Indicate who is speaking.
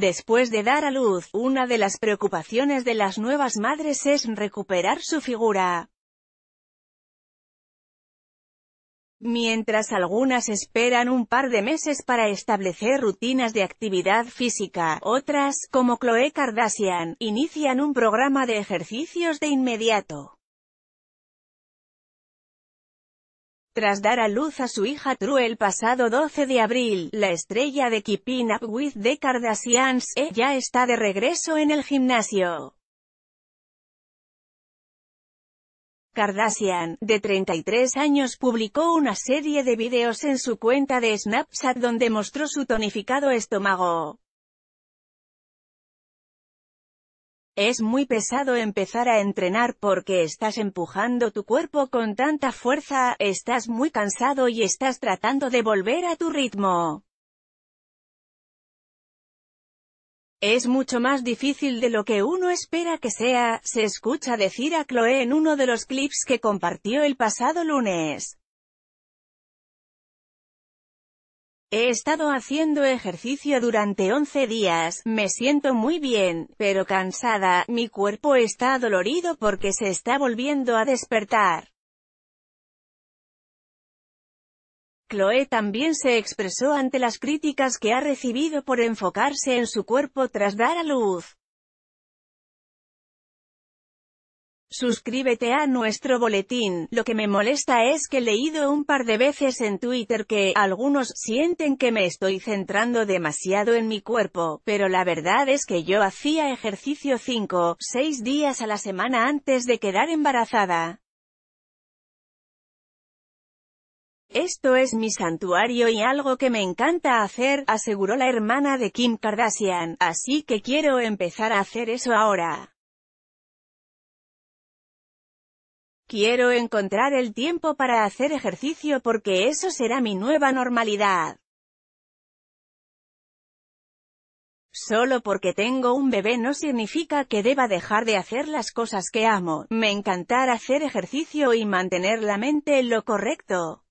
Speaker 1: Después de dar a luz, una de las preocupaciones de las nuevas madres es recuperar su figura. Mientras algunas esperan un par de meses para establecer rutinas de actividad física, otras, como Chloe Kardashian, inician un programa de ejercicios de inmediato. Tras dar a luz a su hija True el pasado 12 de abril, la estrella de Keeping Up With The Kardashians, ya está de regreso en el gimnasio. Kardashian, de 33 años publicó una serie de videos en su cuenta de Snapchat donde mostró su tonificado estómago. Es muy pesado empezar a entrenar porque estás empujando tu cuerpo con tanta fuerza, estás muy cansado y estás tratando de volver a tu ritmo. Es mucho más difícil de lo que uno espera que sea, se escucha decir a Chloe en uno de los clips que compartió el pasado lunes. He estado haciendo ejercicio durante 11 días, me siento muy bien, pero cansada, mi cuerpo está dolorido porque se está volviendo a despertar. Chloe también se expresó ante las críticas que ha recibido por enfocarse en su cuerpo tras dar a luz. Suscríbete a nuestro boletín. Lo que me molesta es que he leído un par de veces en Twitter que algunos sienten que me estoy centrando demasiado en mi cuerpo, pero la verdad es que yo hacía ejercicio 5, 6 días a la semana antes de quedar embarazada. Esto es mi santuario y algo que me encanta hacer, aseguró la hermana de Kim Kardashian, así que quiero empezar a hacer eso ahora. Quiero encontrar el tiempo para hacer ejercicio porque eso será mi nueva normalidad. Solo porque tengo un bebé no significa que deba dejar de hacer las cosas que amo, me encantará hacer ejercicio y mantener la mente en lo correcto.